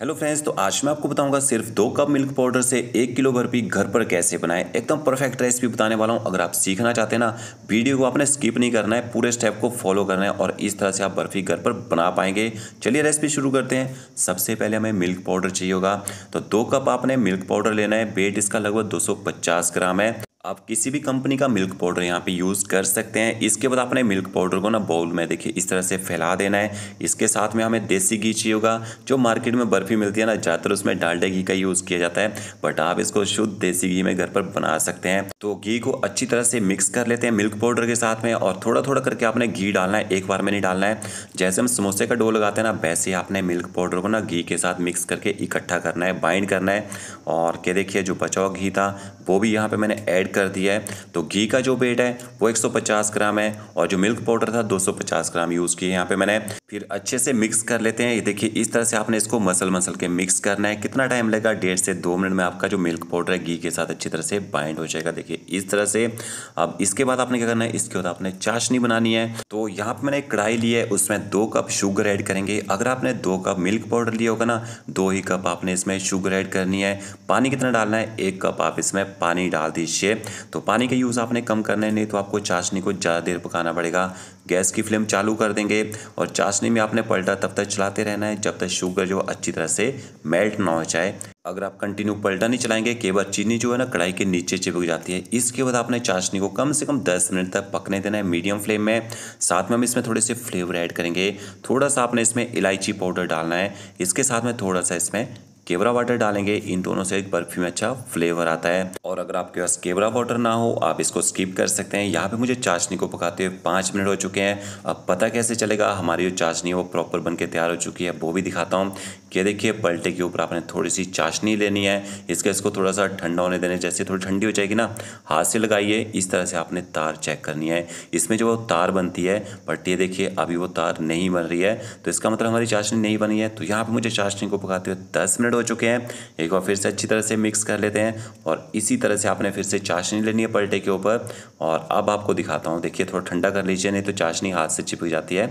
hello friends तो आज मैं आपको बताऊंगा सिर्फ दो कप मिल्क पाउडर से एक किलो बर्फी घर पर कैसे बनाएं एकदम परफेक्ट रेसिपी बताने वाला हूं अगर आप सीखना चाहते हैं ना वीडियो को आपने स्किप नहीं करना है पूरे स्टेप को फॉलो करना है और इस तरह से आप बर्फी घर पर बना पाएंगे चलिए रेसिपी शुरू करते हैं सबसे पहले हमें मिल्क पाउडर चाहिए होगा तो दो कप आपने मिल्क पाउडर लेना है वेट इसका लगभग दो ग्राम है आप किसी भी कंपनी का मिल्क पाउडर यहाँ पे यूज़ कर सकते हैं इसके बाद आपने मिल्क पाउडर को ना बाउल में देखिए इस तरह से फैला देना है इसके साथ में हमें देसी घी चाहिए होगा जो मार्केट में बर्फ़ी मिलती है ना ज़्यादातर उसमें डालडे घी का यूज़ किया जाता है बट आप इसको शुद्ध देसी घी में घर पर बना सकते हैं तो घी को अच्छी तरह से मिक्स कर लेते हैं मिल्क पाउडर के साथ में और थोड़ा थोड़ा करके आपने घी डालना है एक बार में नहीं डालना है जैसे हम समोसे का डो लगाते हैं ना वैसे आपने मिल्क पाउडर को ना घी के साथ मिक्स करके इकट्ठा करना है बाइंड करना है और क्या देखिए जो बचाव घी था वो भी यहाँ पर मैंने ऐड कर दिया है तो घी का जो वेट है वो 150 ग्राम है और जो मिल्क पाउडर था 250 ग्राम यूज़ किए यहाँ पे मैंने फिर अच्छे से मिक्स कर लेते हैं ये देखिए इस तरह से आपने इसको मसल मसल के मिक्स करना है कितना टाइम लगेगा डेढ़ से दो मिनट में आपका जो मिल्क पाउडर है घी के साथ अच्छी तरह से बाइंड हो जाएगा देखिए इस तरह से अब इसके बाद आपने क्या करना है इसके बाद आपने चाशनी बनानी है तो यहाँ पर मैंने कढ़ाई ली है उसमें दो कप शुगर ऐड करेंगे अगर आपने दो कप मिल्क पाउडर लिया होगा ना दो ही कप आपने इसमें शुगर ऐड करनी है पानी कितना डालना है एक कप आप इसमें पानी डाल दीजिए तो पानी का यूज़ आपने कम करना है नहीं तो आपको चाशनी को ज़्यादा देर पकाना पड़ेगा गैस की फ्लेम चालू कर देंगे और चाशनी में आपने पलटा तब तक चलाते रहना है जब तक शुगर जो अच्छी तरह से मेल्ट ना हो जाए अगर आप कंटिन्यू पलटा नहीं चलाएंगे कई बार चीनी जो है ना कढ़ाई के नीचे चिपक जाती है इसके बाद आपने चाशनी को कम से कम 10 मिनट तक पकने देना है मीडियम फ्लेम में साथ में हम इसमें थोड़े से फ्लेवर ऐड करेंगे थोड़ा सा आपने इसमें इलायची पाउडर डालना है इसके साथ में थोड़ा सा इसमें केवरा वाटर डालेंगे इन दोनों से एक बर्फी में अच्छा फ्लेवर आता है और अगर आपके पास केवरा वाटर ना हो आप इसको स्किप कर सकते हैं यहाँ पे मुझे चाशनी को पकाते हुए पाँच मिनट हो चुके हैं अब पता कैसे चलेगा हमारी जो चाशनी है वो प्रॉपर बन के तैयार हो चुकी है वो भी दिखाता हूँ कि देखिए पलटे के ऊपर आपने थोड़ी सी चाशनी लेनी है इसका इसको थोड़ा सा ठंडा होने देने जैसे थोड़ी ठंडी हो जाएगी ना हाथ से लगाइए इस तरह से आपने तार चेक करनी है इसमें जो वो तार बनती है बट ये देखिए अभी वो तार नहीं बन रही है तो इसका मतलब हमारी चाशनी नहीं बनी है तो यहाँ पर मुझे चाशनी को पकाते हुए दस मिनट हो चुके हैं एक बार फिर से अच्छी तरह से मिक्स कर लेते हैं और इसी तरह से आपने फिर से चाशनी लेनी है पलटे के ऊपर और अब आपको दिखाता हूँ देखिए थोड़ा ठंडा कर लीजिए नहीं तो चाशनी हाथ से चिपक जाती है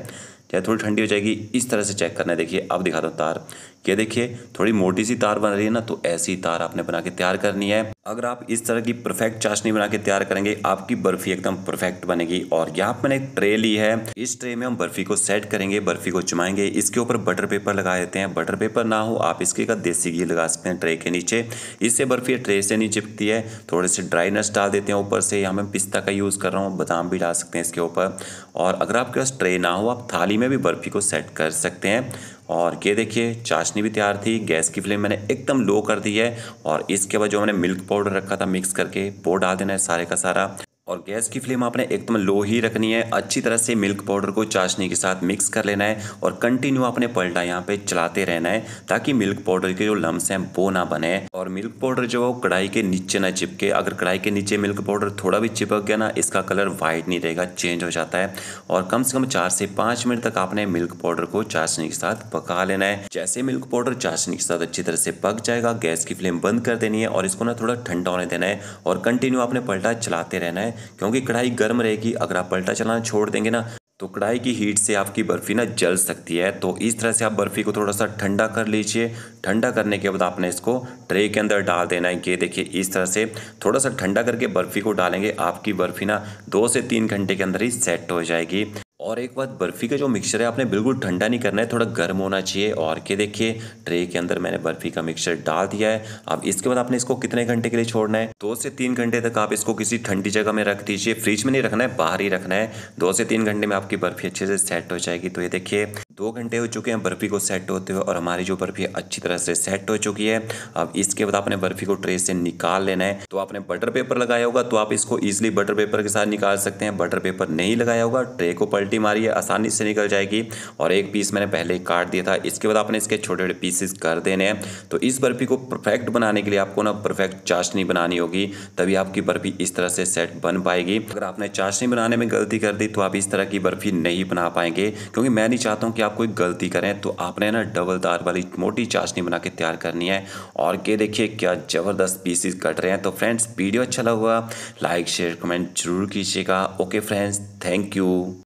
चाहे थोड़ी ठंडी हो जाएगी इस तरह से चेक करना है देखिए अब दिखाता हूँ तार कि देखिए थोड़ी मोटी सी तार बन रही है ना तो ऐसी तार आपने बना के तैयार करनी है अगर आप इस तरह की परफेक्ट चाशनी बना के तैयार करेंगे आपकी बर्फ़ी एकदम परफेक्ट बनेगी और यहाँ पर मैंने एक ट्रे ली है इस ट्रे में हम बर्फ़ी को सेट करेंगे बर्फ़ी को चुमाएंगे इसके ऊपर बटर पेपर लगा देते हैं बटर पेपर ना हो आप इसके का देसी घी लगा सकते हैं ट्रे के नीचे इससे बर्फ़ी ट्रे से नहीं चिपकती है थोड़े से ड्राई डाल देते हैं ऊपर से यहाँ मैं पिस्ता का यूज़ कर रहा हूँ बादाम भी डाल सकते हैं इसके ऊपर और अगर आपके पास ट्रे ना हो आप थाली में भी बर्फ़ी को सेट कर सकते हैं और ये देखिए चाशनी भी तैयार थी गैस की फ्लेम मैंने एकदम लो कर दी है और इसके बाद जो मैंने मिल्क पाउडर रखा था मिक्स करके वो डाल देना है सारे का सारा और गैस की फ्लेम आपने एकदम लो ही रखनी है अच्छी तरह से मिल्क पाउडर को चाशनी के साथ मिक्स कर लेना है और कंटिन्यू आपने पलटा यहाँ पे चलाते रहना है ताकि मिल्क पाउडर के जो लम्स हैं वो ना बने और मिल्क पाउडर जो है वो कढ़ाई के नीचे ना चिपके अगर कढ़ाई के नीचे मिल्क पाउडर थोड़ा भी चिपक गया ना इसका कलर वाइट नहीं रहेगा चेंज हो जाता है और कम से कम चार से पाँच मिनट तक आपने मिल्क पाउडर को चाशनी के साथ पका लेना है जैसे मिल्क पाउडर चाशनी के साथ अच्छी तरह से पक जाएगा गैस की फ्लेम बंद कर देनी है और इसको ना थोड़ा ठंडा होने देना है और कंटिन्यू आपने पलटा चलाते रहना है क्योंकि कढ़ाई गर्म रहेगी अगर आप पलटा चलाना छोड़ देंगे ना तो कढ़ाई की हीट से आपकी बर्फ़ी ना जल सकती है तो इस तरह से आप बर्फ़ी को थोड़ा सा ठंडा कर लीजिए ठंडा करने के बाद आपने इसको ट्रे के अंदर डाल देना है ये देखिए इस तरह से थोड़ा सा ठंडा करके बर्फ़ी को डालेंगे आपकी बर्फ़ी ना दो से तीन घंटे के अंदर ही सेट हो जाएगी और एक बात बर्फ़ी का जो मिक्सचर है आपने बिल्कुल ठंडा नहीं करना है थोड़ा गर्म होना चाहिए और के देखिए ट्रे के अंदर मैंने बर्फ़ी का मिक्सचर डाल दिया है अब इसके बाद आपने इसको कितने घंटे के लिए छोड़ना है दो से तीन घंटे तक आप इसको किसी ठंडी जगह में रख दीजिए फ्रिज में नहीं रखना है बाहर ही रखना है दो से तीन घंटे में आपकी बर्फ़ी अच्छे से सेट हो जाएगी तो ये देखिए दो घंटे हो चुके हैं बर्फ़ी को सेट होते हुए और हमारी जो बर्फ़ी अच्छी तरह से सेट हो चुकी है अब इसके बाद आपने बर्फ़ी को ट्रे से निकाल लेना है तो आपने बटर पेपर लगाया होगा तो आप इसको इजीली बटर पेपर के साथ निकाल सकते हैं बटर पेपर नहीं लगाया होगा ट्रे को पलटी मारिए आसानी से निकल जाएगी और एक पीस मैंने पहले काट दिया था इसके बाद आपने इसके छोटे छोटे पीसेस कर देने हैं तो इस बर्फ़ी को परफेक्ट बनाने के लिए आपको ना परफेक्ट चाशनी बनानी होगी तभी आपकी बर्फ़ी इस तरह से सेट बन पाएगी अगर आपने चाशनी बनाने में गलती कर दी तो आप इस तरह की बर्फ़ी नहीं बना पाएंगे क्योंकि मैं नहीं चाहता हूँ कि आप कोई गलती करें तो आपने ना डबल तार वाली मोटी चाशनी बना के तैयार करनी है और ये देखिए क्या ज़बरदस्त पीसीस कट रहे हैं तो फ्रेंड्स वीडियो अच्छा लगा लाइक शेयर कमेंट जरूर कीजिएगा ओके फ्रेंड्स थैंक यू